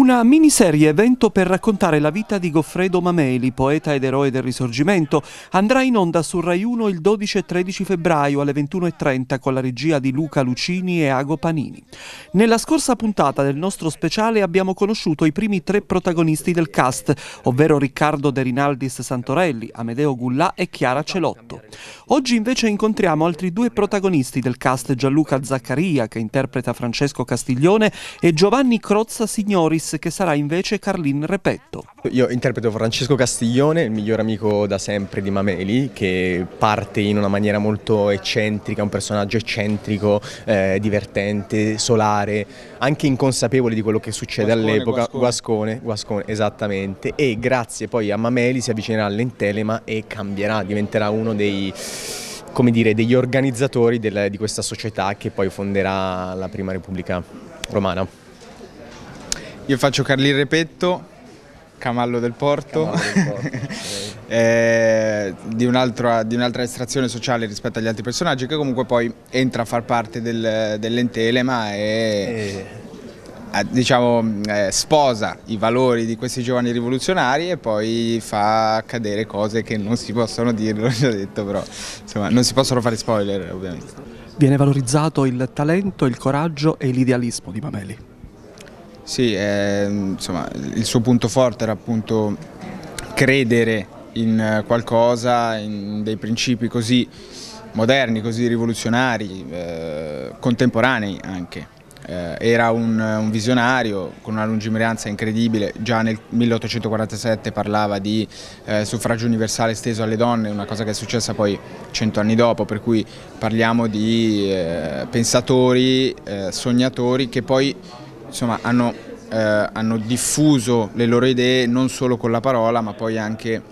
Una miniserie evento per raccontare la vita di Goffredo Mameli, poeta ed eroe del Risorgimento, andrà in onda su Rai 1 il 12 e 13 febbraio alle 21.30 con la regia di Luca Lucini e Ago Panini. Nella scorsa puntata del nostro speciale abbiamo conosciuto i primi tre protagonisti del cast, ovvero Riccardo De Rinaldis Santorelli, Amedeo Gullà e Chiara Celotto. Oggi invece incontriamo altri due protagonisti del cast Gianluca Zaccaria, che interpreta Francesco Castiglione, e Giovanni Crozza Signoris Feliz che sarà invece Carlin Repetto. Io interpreto Francesco Castiglione, il miglior amico da sempre di Mameli, che parte in una maniera molto eccentrica, un personaggio eccentrico, eh, divertente, solare, anche inconsapevole di quello che succede all'epoca. Guascone. Guascone, Guascone, esattamente. E grazie poi a Mameli si avvicinerà all'Entelema e cambierà, diventerà uno dei come dire, degli organizzatori della, di questa società che poi fonderà la Prima Repubblica Romana. Io faccio Carlin Repetto, Camallo del Porto, Camallo del Porto eh, di, un'altra, un estrazione sociale rispetto agli altri personaggi che comunque poi entra a far parte del, dell'entelema e, e... Eh. Eh, diciamo, eh, sposa i valori di questi giovani rivoluzionari e poi fa accadere cose che non si possono dire, l'ho già detto però insomma, non si possono fare spoiler ovviamente. Viene valorizzato il talento, il coraggio e l'idealismo di Mameli. Sì, eh, insomma, il suo punto forte era appunto credere in eh, qualcosa, in dei principi così moderni, così rivoluzionari, eh, contemporanei anche. Eh, era un, un, visionario con una lungimiranza incredibile, già nel 1847 parlava di eh, suffragio universale esteso alle donne, una cosa che è successa poi cento anni dopo, per cui parliamo di eh, pensatori, eh, sognatori che poi insomma, hanno eh, hanno diffuso le loro idee non solo con la parola ma poi anche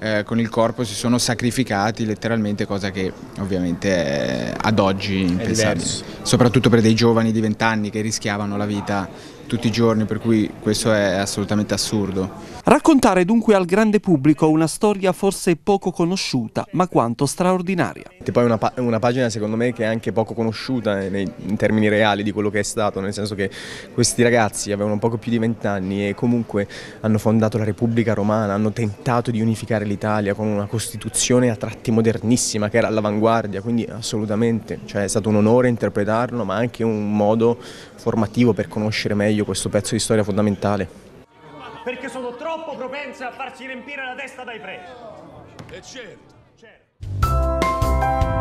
eh, con il corpo si sono sacrificati letteralmente, cosa che ovviamente è eh, ad oggi impensabile, soprattutto per dei giovani di 20 anni che rischiavano la vita tutti i giorni, per cui questo è assolutamente assurdo. Raccontare dunque al grande pubblico una storia forse poco conosciuta, ma quanto straordinaria. E poi una, una pagina secondo me che è anche poco conosciuta eh, nei, in termini reali di quello che è stato, nel senso che questi ragazzi avevano poco più di vent'anni e comunque hanno fondato la Repubblica Romana, hanno tentato di unificare l'Italia con una Costituzione a tratti modernissima che era all'avanguardia, quindi assolutamente, cioè è stato un onore interpretarlo, ma anche un modo formativo per conoscere meglio meglio questo pezzo di storia fondamentale. Perché sono troppo propense a farci riempire la testa dai preti. E certo. certo.